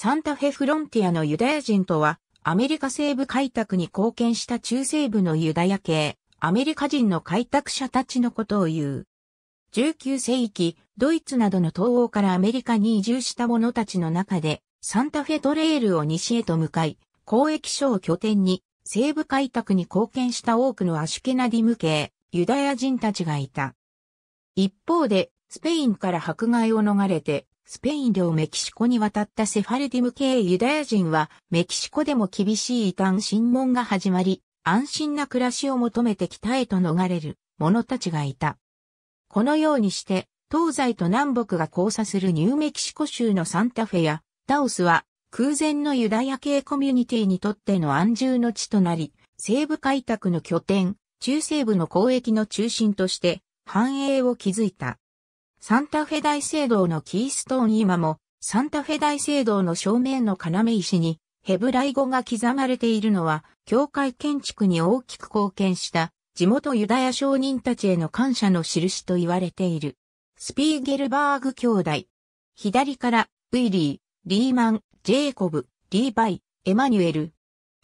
サンタフェフロンティアのユダヤ人とは、アメリカ西部開拓に貢献した中西部のユダヤ系、アメリカ人の開拓者たちのことを言う。19世紀、ドイツなどの東欧からアメリカに移住した者たちの中で、サンタフェトレールを西へと向かい、交易所を拠点に、西部開拓に貢献した多くのアシュケナディム系、ユダヤ人たちがいた。一方で、スペインから迫害を逃れて、スペイン領メキシコに渡ったセファルディム系ユダヤ人は、メキシコでも厳しい異端審問が始まり、安心な暮らしを求めて北へと逃れる者たちがいた。このようにして、東西と南北が交差するニューメキシコ州のサンタフェやダオスは空前のユダヤ系コミュニティにとっての安住の地となり、西部開拓の拠点、中西部の交易の中心として繁栄を築いた。サンタフェ大聖堂のキーストーン今も、サンタフェ大聖堂の正面の要石に、ヘブライ語が刻まれているのは、教会建築に大きく貢献した地元ユダヤ商人たちへの感謝の印と言われている。スピーゲルバーグ兄弟。左から、ウィリー、リーマン、ジェイコブ、リーバイ、エマニュエル。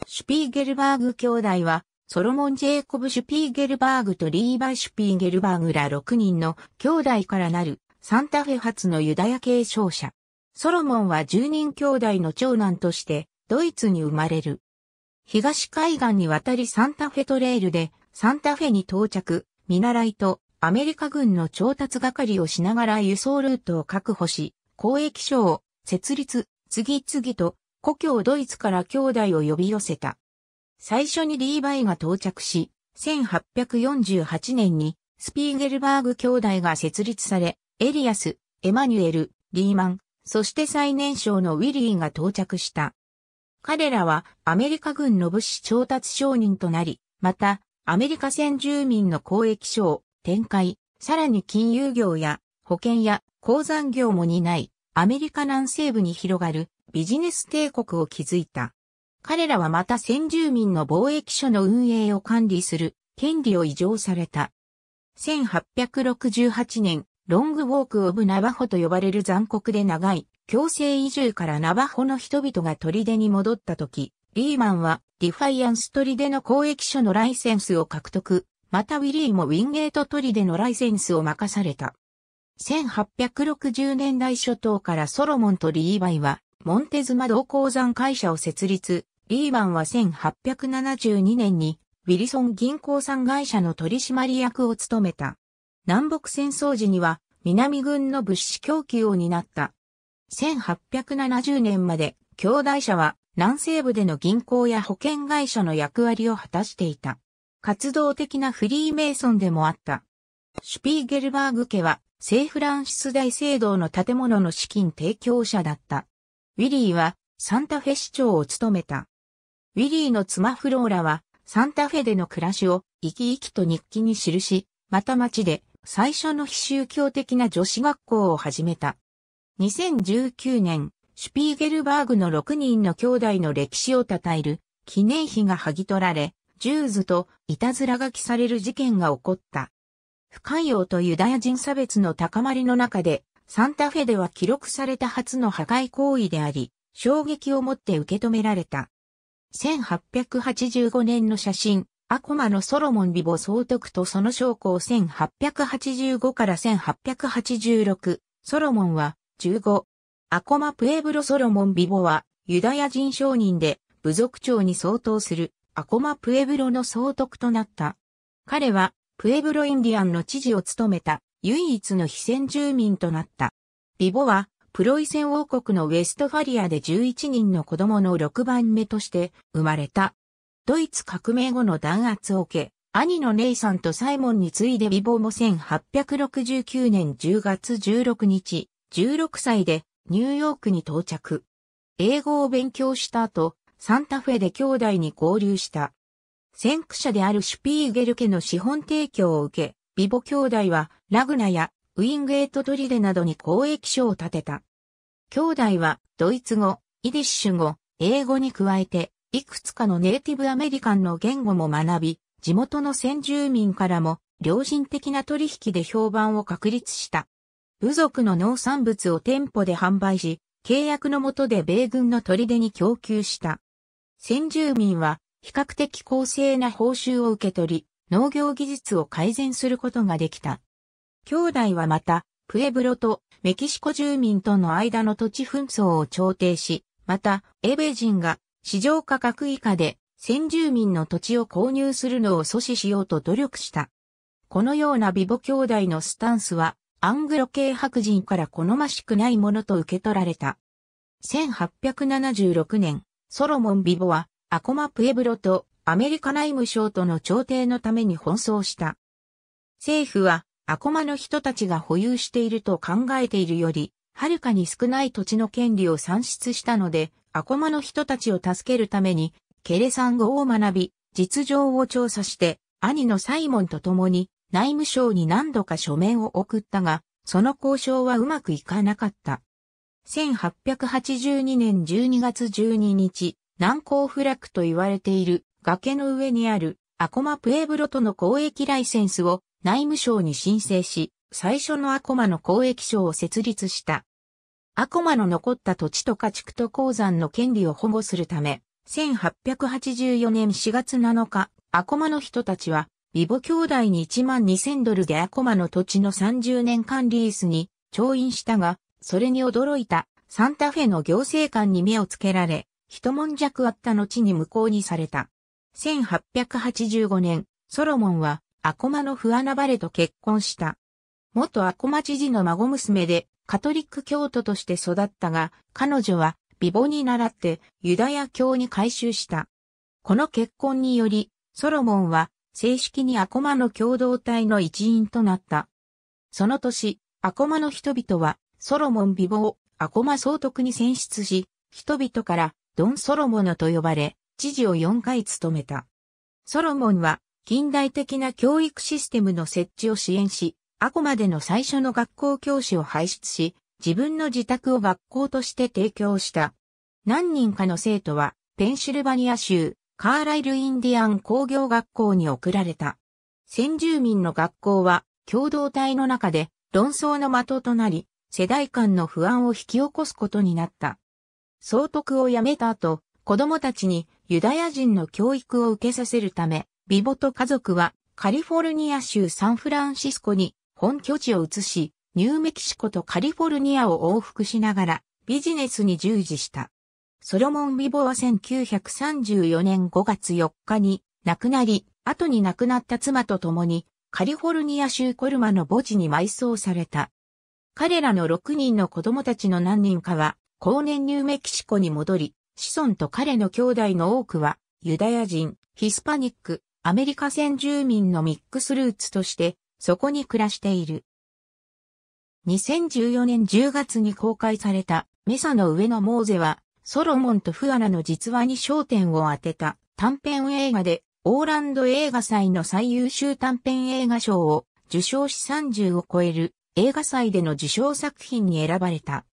シュピーゲルバーグ兄弟は、ソロモン・ジェイコブ・シュピーゲルバーグとリーバイ・シュピーゲルバーグら6人の兄弟からなるサンタフェ発のユダヤ系商社。ソロモンは10人兄弟の長男としてドイツに生まれる。東海岸に渡りサンタフェトレイルでサンタフェに到着、見習いとアメリカ軍の調達係をしながら輸送ルートを確保し、交易所を設立、次々と故郷ドイツから兄弟を呼び寄せた。最初にリーバイが到着し、1848年にスピーゲルバーグ兄弟が設立され、エリアス、エマニュエル、リーマン、そして最年少のウィリーが到着した。彼らはアメリカ軍の物資調達商人となり、またアメリカ先住民の交易所を展開、さらに金融業や保険や鉱山業も担い、アメリカ南西部に広がるビジネス帝国を築いた。彼らはまた先住民の貿易所の運営を管理する権利を移譲された。1868年、ロングウォーク・オブ・ナバホと呼ばれる残酷で長い強制移住からナバホの人々が砦に戻った時、リーマンはディファイアンス砦の交易所のライセンスを獲得、またウィリーもウィンゲート砦のライセンスを任された。1860年代初頭からソロモンとリーバイはモンテズマ同鉱山会社を設立、リーマンは1872年にウィリソン銀行産会社の取締役を務めた。南北戦争時には南軍の物資供給を担った。1870年まで兄弟社は南西部での銀行や保険会社の役割を果たしていた。活動的なフリーメイソンでもあった。シュピーゲルバーグ家は聖フランシス大聖堂の建物の資金提供者だった。ウィリーはサンタフェ市長を務めた。ウィリーの妻フローラは、サンタフェでの暮らしを生き生きと日記に記し、また町で最初の非宗教的な女子学校を始めた。2019年、シュピーゲルバーグの6人の兄弟の歴史を称える記念碑が剥ぎ取られ、ジューズといたずら書きされる事件が起こった。不寛容とユダヤ人差別の高まりの中で、サンタフェでは記録された初の破壊行為であり、衝撃をもって受け止められた。1885年の写真、アコマのソロモン・ビボ総督とその将校1885から1886、ソロモンは15、アコマ・プエブロ・ソロモン・ビボはユダヤ人商人で部族長に相当するアコマ・プエブロの総督となった。彼はプエブロ・インディアンの知事を務めた唯一の非戦住民となった。ビボはプロイセン王国のウェストファリアで11人の子供の6番目として生まれた。ドイツ革命後の弾圧を受け、兄のネイさんとサイモンに次いで美貌も1869年10月16日、16歳でニューヨークに到着。英語を勉強した後、サンタフェで兄弟に合流した。先駆者であるシュピーゲル家の資本提供を受け、ビボ兄弟はラグナやウィングエートトリデなどに公益書を立てた。兄弟はドイツ語、イディッシュ語、英語に加えて、いくつかのネイティブアメリカンの言語も学び、地元の先住民からも良心的な取引で評判を確立した。部族の農産物を店舗で販売し、契約の下で米軍の砦に供給した。先住民は比較的公正な報酬を受け取り、農業技術を改善することができた。兄弟はまた、プエブロとメキシコ住民との間の土地紛争を調停し、また、エベ人が市場価格以下で先住民の土地を購入するのを阻止しようと努力した。このようなビボ兄弟のスタンスは、アングロ系白人から好ましくないものと受け取られた。1876年、ソロモン・ビボは、アコマ・プエブロとアメリカ内務省との調停のために奔走した。政府は、アコマの人たちが保有していると考えているより、はるかに少ない土地の権利を算出したので、アコマの人たちを助けるために、ケレサン後を学び、実情を調査して、兄のサイモンと共に内務省に何度か書面を送ったが、その交渉はうまくいかなかった。1882年12月12日、南高フラックと言われている崖の上にあるアコマプエブロとの交易ライセンスを内務省に申請し、最初のアコマの公益省を設立した。アコマの残った土地と家畜と鉱山の権利を保護するため、1884年4月7日、アコマの人たちは、ビボ兄弟に1万2000ドルでアコマの土地の30年間リースに調印したが、それに驚いたサンタフェの行政官に目をつけられ、一悶着あった後に無効にされた。1885年、ソロモンはアコマのフアナバレと結婚した。元アコマ知事の孫娘で、カトリック教徒として育ったが、彼女は、美母に倣って、ユダヤ教に改宗した。この結婚により、ソロモンは、正式にアコマの共同体の一員となった。その年、アコマの人々は、ソロモン美母をアコマ総督に選出し、人々からドン・ソロモノと呼ばれ、知事を4回務めた。ソロモンは近代的な教育システムの設置を支援し、あくまでの最初の学校教師を輩出し、自分の自宅を学校として提供した。何人かの生徒は、ペンシルバニア州、カーライル・インディアン工業学校に送られた。先住民の学校は、共同体の中で論争の的となり、世代間の不安を引き起こすことになった。総督を辞めた後、子供たちにユダヤ人の教育を受けさせるため、ビボト家族はカリフォルニア州サンフランシスコに本拠地を移し、ニューメキシコとカリフォルニアを往復しながらビジネスに従事した。ソロモン・ビボは1934年5月4日に亡くなり、後に亡くなった妻と共にカリフォルニア州コルマの墓地に埋葬された。彼らの6人の子供たちの何人かは、後年ニューメキシコに戻り、子孫と彼の兄弟の多くは、ユダヤ人、ヒスパニック、アメリカ先住民のミックスルーツとして、そこに暮らしている。2014年10月に公開された、メサの上のモーゼは、ソロモンとフアナの実話に焦点を当てた短編映画で、オーランド映画祭の最優秀短編映画賞を受賞し30を超える映画祭での受賞作品に選ばれた。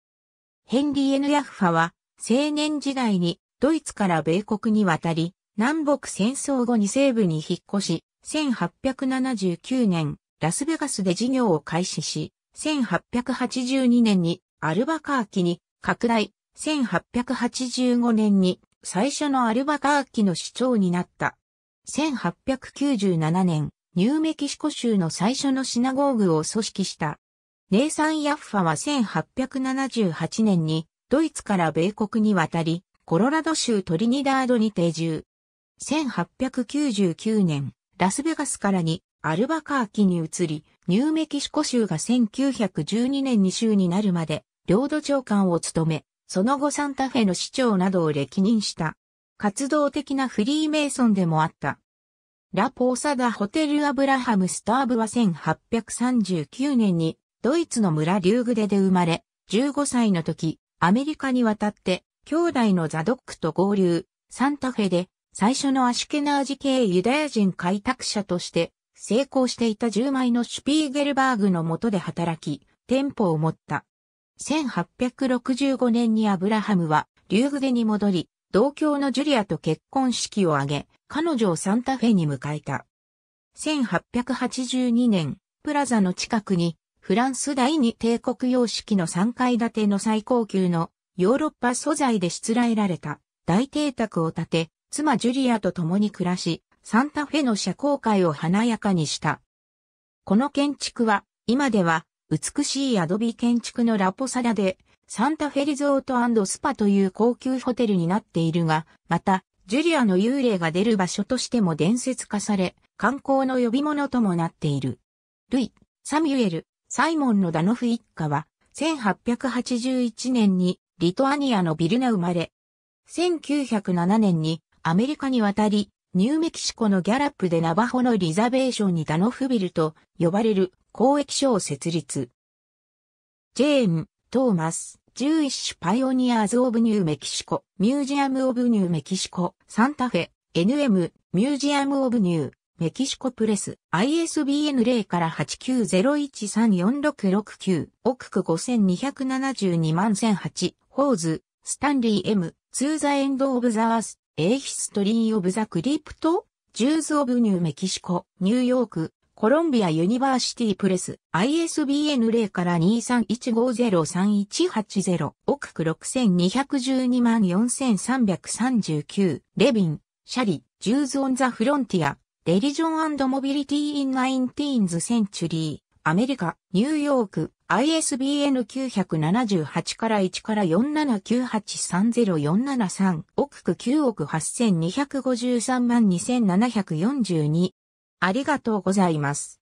ヘンリー・エヌ・ヤフファは青年時代にドイツから米国に渡り、南北戦争後に西部に引っ越し、1879年、ラスベガスで事業を開始し、1882年にアルバカーキに拡大、1885年に最初のアルバカーキの市長になった。1897年、ニューメキシコ州の最初のシナゴーグを組織した。ネイサン・ヤッファは1878年にドイツから米国に渡り、コロラド州トリニダードに定住。1899年、ラスベガスからにアルバカーキに移り、ニューメキシコ州が1912年に州になるまで、領土長官を務め、その後サンタフェの市長などを歴任した。活動的なフリーメイソンでもあった。ラ・ポーサダ・ホテル・アブラハム・スターブは1839年にドイツの村リューグデで生まれ、15歳の時、アメリカに渡って、兄弟のザドックと合流、サンタフェで最初のアシュケナージ系ユダヤ人開拓者として成功していた10枚のシュピーゲルバーグの下で働き、店舗を持った。1865年にアブラハムはリューグデに戻り、同郷のジュリアと結婚式を挙げ、彼女をサンタフェに迎えた。1882年、プラザの近くに、フランス第二帝国様式の3階建ての最高級のヨーロッパ素材でしつらえられた大邸宅を建て、妻ジュリアと共に暮らし、サンタフェの社交界を華やかにした。この建築は、今では、美しいアドビ建築のラポサラで、サンタフェリゾートスパという高級ホテルになっているが、また、ジュリアの幽霊が出る場所としても伝説化され、観光の呼び物ともなっている。ルイ、サミュエル、サイモンのダノフ一家は、1881年にリトアニアのビルナ生まれ、1907年にアメリカに渡り、ニューメキシコのギャラップでナバホのリザベーションにダノフビルと呼ばれる公益所を設立。ジェーン・トーマス、ジューイッシュ・パイオニアーズ・オブ・ニューメキシコ、ミュージアム・オブ・ニューメキシコ、サンタフェ、NM、ミュージアム・オブ・ニュー、メキシコプレス、ISBN 0から8901346696、奥区5272万1008、ホーズ、スタンリー M、ツーザ・エンド・オブ・ザ・アース、エイヒストリー・オブ・ザ・クリプト、ジューズ・オブ・ニュー・メキシコ、ニューヨーク、コロンビアユニバーシティプレス、ISBN 0から2315031880、億区6212万4339、レビン、シャリ、ジューズ・オン・ザ・フロンティア、レリジョンモビリティ・イン・ナインティーンズ・センチュリー、アメリカ、ニューヨーク、ISBN 978から1から479830473億区9億8253万2742ありがとうございます。